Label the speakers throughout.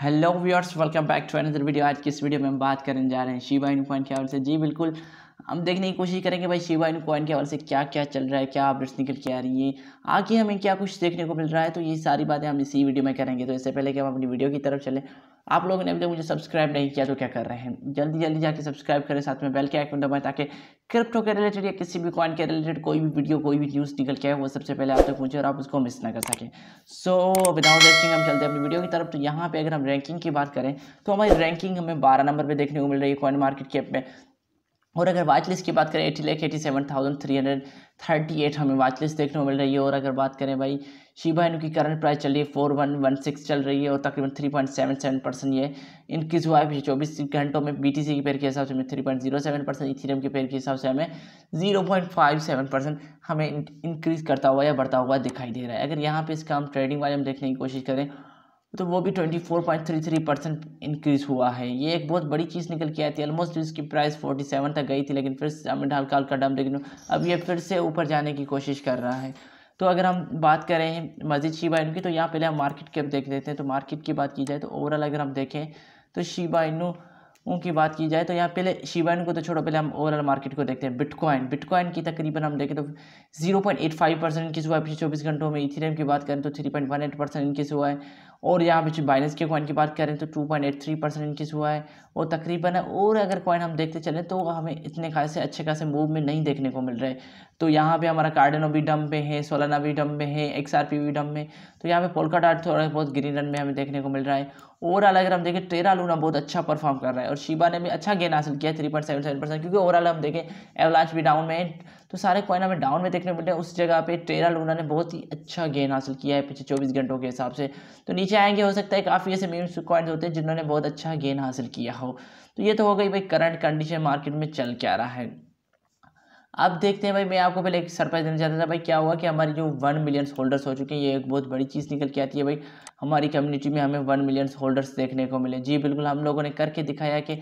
Speaker 1: hello viewers welcome back to another video आज की इस वीडियो में हम बात करने जा रहे हैं शिवा इन कॉइन के हवाले से जी बिल्कुल हम देखने की कोशिश करेंगे भाई शिवा इन कॉइन के हवाले से क्या क्या चल रहा है क्या अपडेट्स निकल के आ रही है आगे हमें क्या कुछ देखने को मिल रहा है तो ये सारी बातें हम इसी वीडियो में करेंगे तो इससे पहले कि हम अपनी वीडियो की तरफ चलें आप लोगों ने अभी तक मुझे सब्सक्राइब नहीं किया तो क्या कर रहे हैं जल्दी जल्दी जाके सब्सक्राइब करें साथ में बेल के आइकन दबाएं ताकि क्रिप्टो के रिलेटेड या किसी भी कॉइन के रिलेटेड कोई भी वीडियो कोई भी न्यूज़ निकल के आए वो सबसे पहले आप तक तो पहुंचे और आप उसको मिस ना कर सकें सो विदाउट वेस्टिंग हम चलते हैं अपनी वीडियो की तरफ तो यहाँ पर अगर हम रैंकिंग की बात करें तो हमारी रैंकिंग हमें बारह नंबर पर देखने को मिल रही है कॉइन मार्केट कैप में और अगर वॉच लिस्ट की बात करें eighty lakh eighty seven thousand three hundred thirty eight हमें वॉच लिस्ट देखने को मिल रही है और अगर बात करें भाई शिबा इनकी करंट प्राइस चल रही है फोर वन वन सिक्स चल रही है और तकरीबन three point seven seven percent ये इनकी जो है चौबीस घंटों में बी टी सी की पेयर के हिसाब से हमें three point zero seven percent Ethereum के पेयर के हिसाब से हमें zero point five seven percent हमें इंक्रीज़ करता हुआ या बढ़ता हुआ दिखाई दे रहा है अगर यहाँ पर इसका हम ट्रेडिंग वाले हम देखने की कोशिश करें तो वो भी 24.33 परसेंट इंक्रीज हुआ है ये एक बहुत बड़ी चीज़ निकल के आई थी ऑलमोस्ट इसकी प्राइस 47 तक गई थी लेकिन फिर हमें हल्का हल्का डम लेकिन अब ये फिर से ऊपर जाने की कोशिश कर रहा है तो अगर हम बात करें मस्जिद शिबा इनकी की तो यहाँ पहले हम मार्केट कैप देख लेते हैं तो मार्केट की बात की जाए तो ओवरऑल अगर हम देखें तो शिबा इनू की बात की जाए तो यहाँ पहले शिबाइन को तो छोड़ो पहले हम ओवरऑल मार्केट को देखते हैं बिटकॉइन बिटकॉइन की तकरीबन हम देखें तो 0.85 परसेंट इंक्रीज हुआ है पिछले चौबीस घंटों में इथेरियम की बात करें तो 3.18 परसेंट इंक्रीज हुआ है और यहाँ पे बाइनेंस के कॉइन की बात करें तो 2.83 परसेंट इंक्रीज हुआ है और तकरीबन है और अगर कॉइन हम देखते चलें तो हमें इतने खासे अच्छे खासे मूव में नहीं देखने को मिल रहे तो यहाँ पे हमारा कार्डनो भी डम पे है सोलाना भी डम पे है एक्स आर पी भी डम में तो यहाँ पे पोलका डाट थोड़ा बहुत ग्रीन रन में हमें देखने को मिल रहा है ओवरऑल अगर हम देखें टेरा लूना बहुत अच्छा परफॉर्म कर रहा है और शिबा ने भी अच्छा गेन हासिल किया है three point seven seven percent क्योंकि ओवरऑल हम देखें एवलाज भी डाउन में तो सारे कॉइन हमें डाउन में देखने मिलते हैं उस जगह पे टेरा लूना ने बहुत ही अच्छा गेन हासिल किया है पिछले चौबीस घंटों के हिसाब से तो नीचे आएंगे हो सकता है काफ़ी ऐसे मीम्स कॉइन्स होते हैं जिन्होंने बहुत अच्छा गेन हासिल किया हो तो ये तो हो गई भाई करंट कंडीशन मार्केट में चल क्या रहा है अब देखते हैं भाई मैं आपको पहले एक सरप्राइज देना चाहता था भाई क्या हुआ कि हमारी जो वन मिलियन होल्डर्स हो चुके हैं ये एक बहुत बड़ी चीज़ निकल के आती है भाई हमारी कम्युनिटी में हमें वन मिलियन होल्डर्स देखने को मिले जी बिल्कुल हम लोगों ने करके दिखाया कि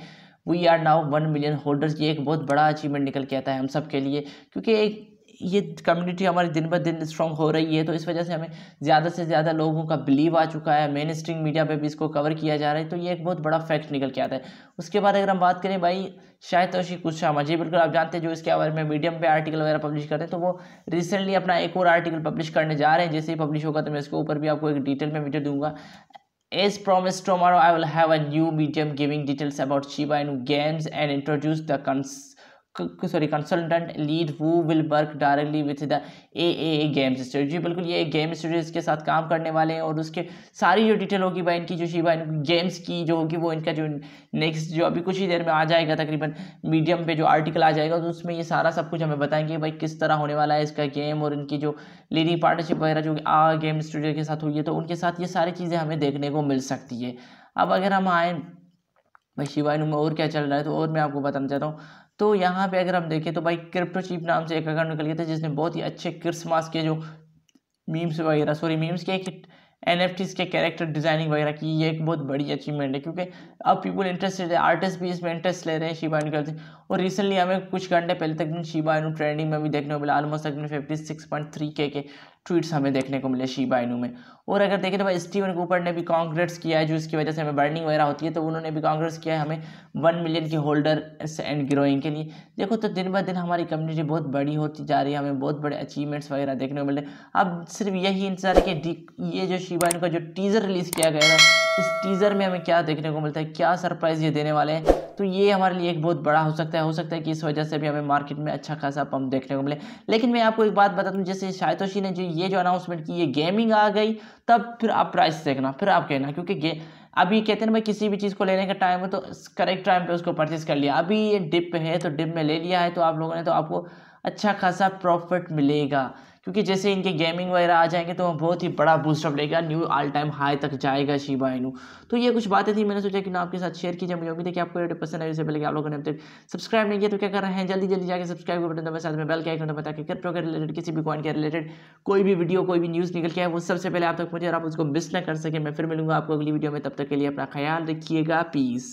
Speaker 1: we are now one million holders ये एक बहुत बड़ा अचीवमेंट निकल के आता है हम सब के लिए क्योंकि एक ये कम्युनिटी हमारी दिन ब दिन स्ट्रॉन्ग हो रही है तो इस वजह से हमें ज़्यादा से ज़्यादा लोगों का बिलीव आ चुका है मेन स्ट्रीम मीडिया पे भी इसको कवर किया जा रहा है तो ये एक बहुत बड़ा फैक्ट निकल के आता है उसके बाद अगर हम बात करें भाई शायद तोशी शामा जी बिल्कुल आप जानते हैं जो इसके बारे में मीडियम पर आर्टिकल वगैरह पब्लिश करते हैं तो वो रिसेंटली अपना एक और आर्टिकल पब्लिश करने जा रहे हैं जैसे ही पब्लिश होगा तो मैं इसके ऊपर भी आपको एक डिटेल में वीडियो दूंगा As promised tomorrow I will have a new medium giving details about Shiba Inu games and introduce the cons sorry consultant lead वो will work directly with the A A games जी बिल्कुल ये game strategies के साथ काम करने वाले हैं और उसके सारी जो डिटेल होगी भाई इनकी जो शिवा गेम्स की जो होगी वो इनका जो नेक्स्ट जो अभी कुछ ही देर में आ जाएगा तकरीबन मीडियम पे जो आर्टिकल आ जाएगा तो उसमें ये सारा सब कुछ हमें बताएंगे भाई किस तरह होने वाला है इसका गेम और इनकी जो लीडिंग पार्टनरशिप वगैरह जो आ गेम स्टूडियो के साथ हुई है तो उनके साथ ये सारी चीज़ें हमें देखने को मिल सकती है अब अगर हम आए भाई शिवाइनू में और क्या चल रहा है तो और मैं आपको बताना चाहता हूँ तो यहाँ पे अगर हम देखें तो भाई क्रिप्टो चीप नाम से एक अकाउंट निकल गया था जिसने बहुत ही अच्छे क्रिसमस के जो मीम्स वगैरह सॉरी मीम्स के एक एन एफ टीज के कैरेक्टर डिज़ाइनिंग वगैरह की ये एक बहुत बड़ी अचीवमेंट है क्योंकि अब पीपल इंटरेस्टेड है आर्टिस्ट भी इसमें इंटरेस्ट ले रहे हैं शिबा इनू से और रिसेंटली हमें कुछ घंटे पहले तक शिबा इनू ट्रेंडिंग में भी देखने को मिला ऑलमोस्ट तक फिफ्टी सिक्स पॉइंट थ्री के के ट्वीट्स हमें देखने को मिले शीबा इनू में और अगर देखें तो भाई स्टीवन कूपर ने भी कॉन्ग्रेट्स किया है जो इसकी वजह से हमें बर्निंग वगैरह होती है तो उन्होंने भी कॉन्ग्रेट्स किया है हमें वन मिलियन की होल्डर एंड ग्रोइंग के लिए देखो तो दिन ब दिन हमारी कम्युनिटी बहुत बड़ी होती जा रही है हमें बहुत बड़े अचीवमेंट्स वगैरह देखने को मिल रहे हैं अब सिर्फ यही इंतजार है कि ये जो शीबा इनू का जो टीज़र रिलीज़ किया गया था इस टीज़र में हमें क्या देखने को मिलता है क्या सरप्राइज़ ये देने वाले हैं तो ये हमारे लिए एक बहुत बड़ा हो सकता है हो सकता है कि इस वजह से भी हमें मार्केट में अच्छा खासा पंप देखने को मिले लेकिन मैं आपको एक बात बता दूँ जैसे शायतोशी ने जो ये जो अनाउंसमेंट की ये गेमिंग आ गई तब फिर आप प्राइस देखना फिर आप कहना क्योंकि अभी कहते हैं ना भाई किसी भी चीज़ को लेने का टाइम है तो करेक्ट टाइम पे उसको परचेज़ कर लिया अभी ये डिप है तो डिप में ले लिया है तो आप लोगों ने तो आपको अच्छा खासा प्रॉफिट मिलेगा क्योंकि जैसे इनके गेमिंग वगैरह आ जाएंगे तो बहुत ही बड़ा बूस्टअप लेगा न्यू ऑल टाइम हाई तक जाएगा शिबा इनू तो ये कुछ बातें थी मैंने सोचा कि ना आपके साथ शेयर कीजिए मुझे उम्मीद है कि आपको वीडियो पसंद है इससे पहले कि आप लोगों ने अब तक सब्सक्राइब नहीं किया तो क्या कर रहे हैं जल्दी जल्दी जाकर सब्सक्राइब कर बटन दबाए साथ में बेल क्या आइकन दबाता कि क्रिप्टो के रिलेटेड किसी भी कॉइन के रिलेटेड कोई भी वीडियो कोई भी न्यूज़ निकल के आए वो सबसे पहले आप तक पहुँचे और आप उसको मिस ना कर सके मैं फिर मिलूंगा आपको अगली वीडियो में तब तक के लिए अपना ख्याल रखिएगा पीस